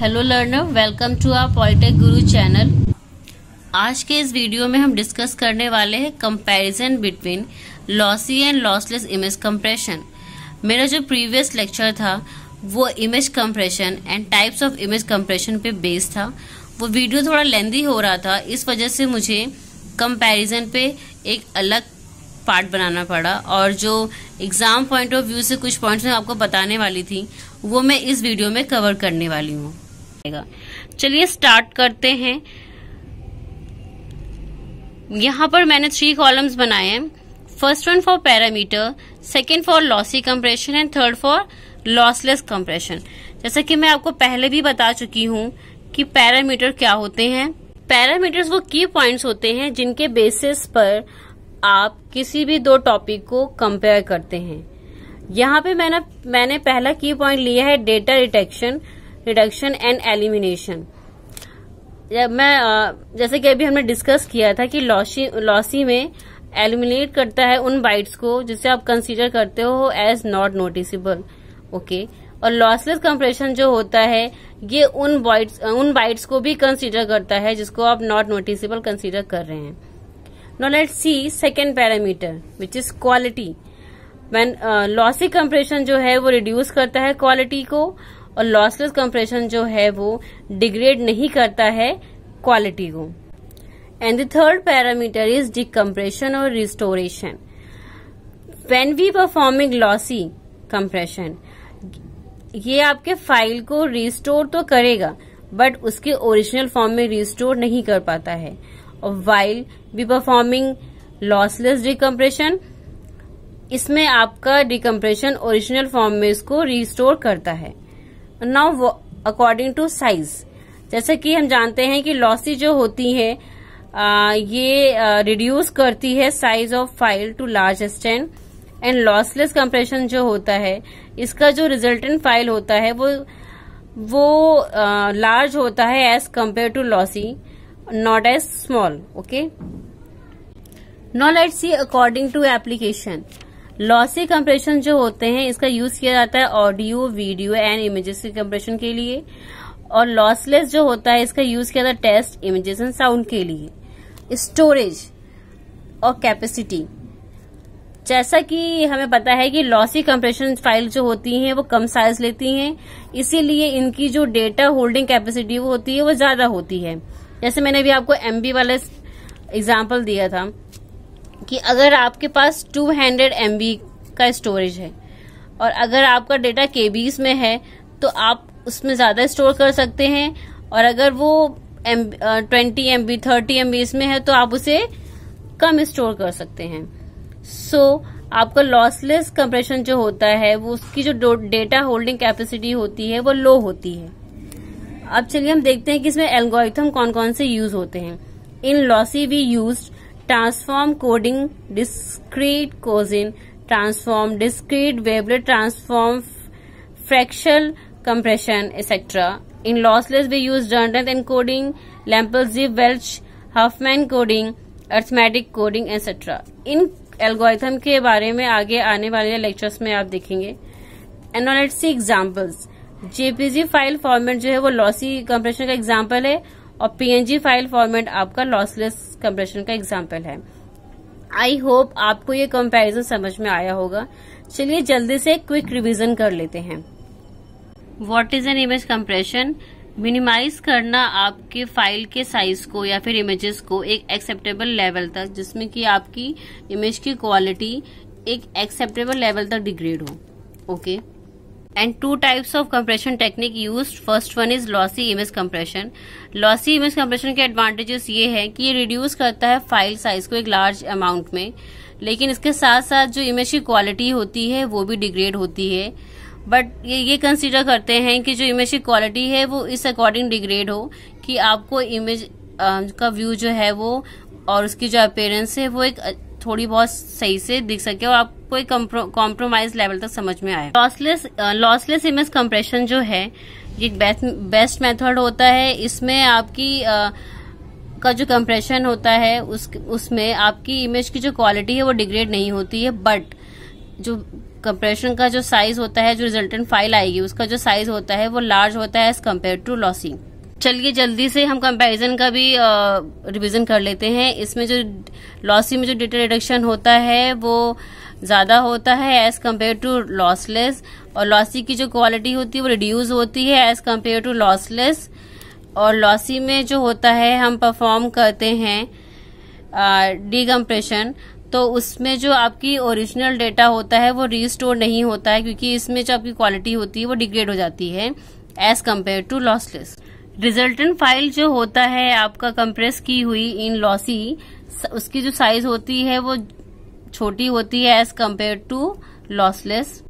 Hello learner welcome to our Polytech Guru channel आज के इस वीडियो में हम डिस्कस करने वाले हैं comparison between lossy and lossless image compression मेरा जो प्रीवियस लेक्चर था वो image compression and types of image compression पे बेस्ड था वो वीडियो थोड़ा लेंदी हो रहा था इस वजह से मुझे कंपेरिजन पे एक अलग पार्ट बनाना पड़ा और जो एग्ज़ाम पॉइंट ऑफ व्यू से कुछ पॉइंट्स मैं आपको बताने वाली थी वो मैं इस वीडियो में कवर करने वाली हूँ चलिए स्टार्ट करते हैं यहाँ पर मैंने थ्री कॉलम्स बनाए हैं first one for parameter second for lossy compression and third for lossless compression जैसा कि मैं आपको पहले भी बता चुकी हूँ कि पैरामीटर क्या होते हैं पैरामीटर्स वो की पॉइंट्स होते हैं जिनके बेसिस पर आप किसी भी दो टॉपिक को कंपेयर करते हैं यहाँ पे मैंने मैंने पहला की पॉइंट लिया है data detection reduction and elimination मैं जैसे कि अभी हमने डिस्कस किया था कि लॉसी लॉसी में एलिमिनेट करता है उन बाइट्स को जिसे आप कंसीडर करते हो एज नॉट नोटिसेबल ओके और लॉसलेस कंप्रेशन जो होता है ये उन बाइट्स उन बाइट्स को भी कंसीडर करता है जिसको आप नॉट नोटिसेबल कंसीडर कर रहे हैं now let see second parameter which is quality when lossy compression जो है वो रिड्यूस करता है क्वालिटी को और लॉसलेस कंप्रेशन जो है वो डिग्रेड नहीं करता है क्वालिटी को and third third parameter is decompression और restoration when we performing lossy compression ये आपके फाइल को रिस्टोर तो करेगा बट उसके ओरिजिनल फॉर्म में रिस्टोर नहीं कर पाता है और while be performing lossless decompression इसमें आपका डिकम्प्रेशन ओरिजिनल फॉर्म में इसको रिस्टोर करता है नाउ अकॉर्डिंग टू साइज जैसे कि हम जानते हैं कि लॉसी जो होती है आ, ये रिड्यूस करती है size of file to large extent and lossless compression जो होता है इसका जो रिजल्टेंट फाइल होता है वो वो लार्ज होता है as compare to lossy not as small okay now let see according to application lossy compression जो होते हैं इसका यूज किया जाता है ऑडियो वीडियो एंड इमेजेस के कंप्रेशन के लिए और लॉसलेस जो होता है इसका यूज किया जाता है टेस्ट इमेजेस एंड साउंड के लिए स्टोरेज और कैपेसिटी जैसा कि हमें पता है कि लॉसी कंप्रेशन फाइल जो होती हैं वो कम साइज लेती हैं इसीलिए इनकी जो डेटा होल्डिंग कैपेसिटी वो होती है वो ज्यादा होती है जैसे मैंने अभी आपको एमबी वाले एग्जाम्पल दिया था कि अगर आपके पास 200 हंड्रेड का स्टोरेज है और अगर आपका डेटा के में है तो आप उसमें ज़्यादा स्टोर कर सकते हैं और अगर वो m twenty m b thirty m b इसमें है तो आप उसे कम स्टोर कर सकते हैं सो so, आपका लॉसलेस कंप्रेशन जो होता है वो उसकी जो डेटा होल्डिंग कैपेसिटी होती है वो लो होती है अब चलिए हम देखते हैं कि इसमें एल्गोइथम कौन कौन से यूज होते हैं in lossy we used transform coding discrete cosine transform discrete wavelet transform fractional compression etc in lossless we use redundant encoding lampelzip welch huffman coding arithmetic coding etcetera इन एल्गोरिथम के बारे में आगे आने वाले लेक्चर्स में आप देखेंगे एनालिटिसी एग्जांपल्स जेपीजी फाइल फॉर्मेट जो है वो लॉसी कंप्रेशन का एग्जांपल है और पीएनजी फाइल फॉर्मेट आपका लॉसलेस कंप्रेशन का एग्जाम्पल है आई होप आपको ये कंपेरिजन समझ में आया होगा चलिए जल्दी से क्विक रिविजन कर लेते हैं what is an image compression minimize करना आपके फाइल के साइज को या फिर इमेजेस को एक एक्सेप्टेबल लेवल तक जिसमें कि आपकी इमेज की क्वालिटी एक एक्सेप्टेबल लेवल तक डिग्रेड हो okay okay? and two types of compression technique used first one is lossy image compression lossy image compression के advantages ये है कि ये reduce करता है file size को एक large amount में लेकिन इसके साथ साथ जो image की quality होती है वो भी degrade होती है बट ये ये कंसीडर करते हैं कि जो इमेज की क्वालिटी है वो इस अकॉर्डिंग डिग्रेड हो कि आपको इमेज का व्यू जो है वो और उसकी जो अपेयरेंस है वो एक थोड़ी बहुत सही से दिख सके और आपको एक कॉम्प्रोमाइज लेवल तक समझ में आए लॉसलेस लॉसलेस इमेज कंप्रेशन जो है ये बेस्ट मेथड होता है इसमें आपकी आ, का जो कंप्रेशन होता है उस उसमें आपकी इमेज की जो क्वालिटी है वो डिग्रेड नहीं होती है बट जो कंप्रेशन का जो साइज होता है जो रिजल्टेंट फाइल आएगी उसका जो साइज होता है वो लार्ज होता है एज कम्पेयर टू लॉसिंग चलिए जल्दी से हम कंपैरिजन का भी रिवीजन कर लेते हैं इसमें जो लॉसी में जो डेटा रिडक्शन होता है वो ज़्यादा होता है एज कम्पेयर टू लॉसलेस और लॉसी की जो क्वालिटी होती है वो रिड्यूज होती है एज कम्पेयर टू लॉसलेस और लॉसी में जो होता है हम परफॉर्म करते हैं डिकम्प्रेशन तो उसमें जो आपकी ओरिजिनल डेटा होता है वो रीस्टोर नहीं होता है क्योंकि इसमें जो आपकी क्वालिटी होती है वो डिग्रेड हो जाती है as compare to lossless resultant file जो होता है आपका कंप्रेस की हुई इन लॉसी उसकी जो साइज होती है वो छोटी होती है as compare to lossless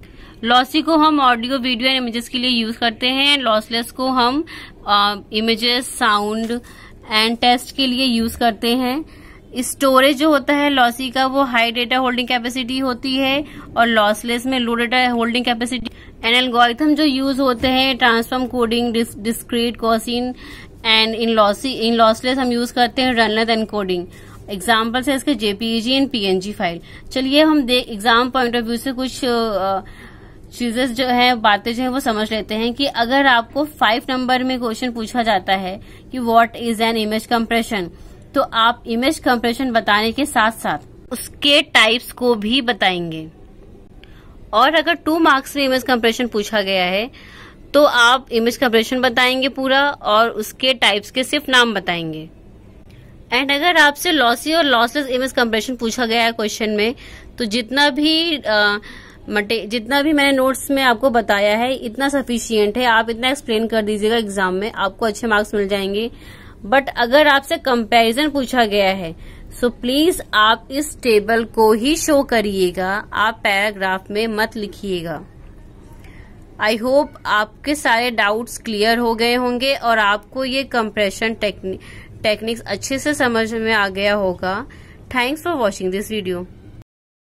lossy को हम ऑडियो वीडियो एंड इमेजेस के लिए यूज करते हैं लॉसलेस को हम इमेजेस साउंड एंड टेस्ट के लिए यूज करते हैं स्टोरेज जो होता है लॉसी का वो हाई डेटा होल्डिंग कैपेसिटी होती है और लॉसलेस में low data holding capacity and algorithm जो यूज होते हैं transform coding discrete cosine and in lossy in lossless हम यूज करते हैं रनलेथ एंड कोडिंग एग्जाम्पल्स है इसके जेपीजी एंड पीएनजी फाइल चलिए हम देख एग्जाम पॉइंट ऑफ व्यू से कुछ चीजें जो है बातें जो है वो समझ लेते हैं कि अगर आपको फाइव नंबर में क्वेश्चन पूछा जाता है कि what is an image compression तो आप इमेज कंप्रेशन बताने के साथ साथ उसके टाइप्स को भी बताएंगे और अगर टू मार्क्स में इमेज कंप्रेशन पूछा गया है तो आप इमेज कंप्रेशन बताएंगे पूरा और उसके टाइप्स के सिर्फ नाम बताएंगे एंड अगर आपसे लॉसी और लॉसलेस इमेज कंप्रेशन पूछा गया है क्वेश्चन में तो जितना भी मटे जितना भी मैंने नोट्स में आपको बताया है इतना सफिशियंट है आप इतना एक्सप्लेन कर दीजिएगा एग्जाम में आपको अच्छे मार्क्स मिल जाएंगे बट अगर आपसे कंपेरिजन पूछा गया है सो so, प्लीज आप इस टेबल को ही शो करिएगा आप पैराग्राफ में मत लिखिएगा आई होप आपके सारे डाउट्स क्लियर हो गए होंगे और आपको ये कंप्रेशन टेक्निक्स अच्छे से समझ में आ गया होगा thanks for watching this video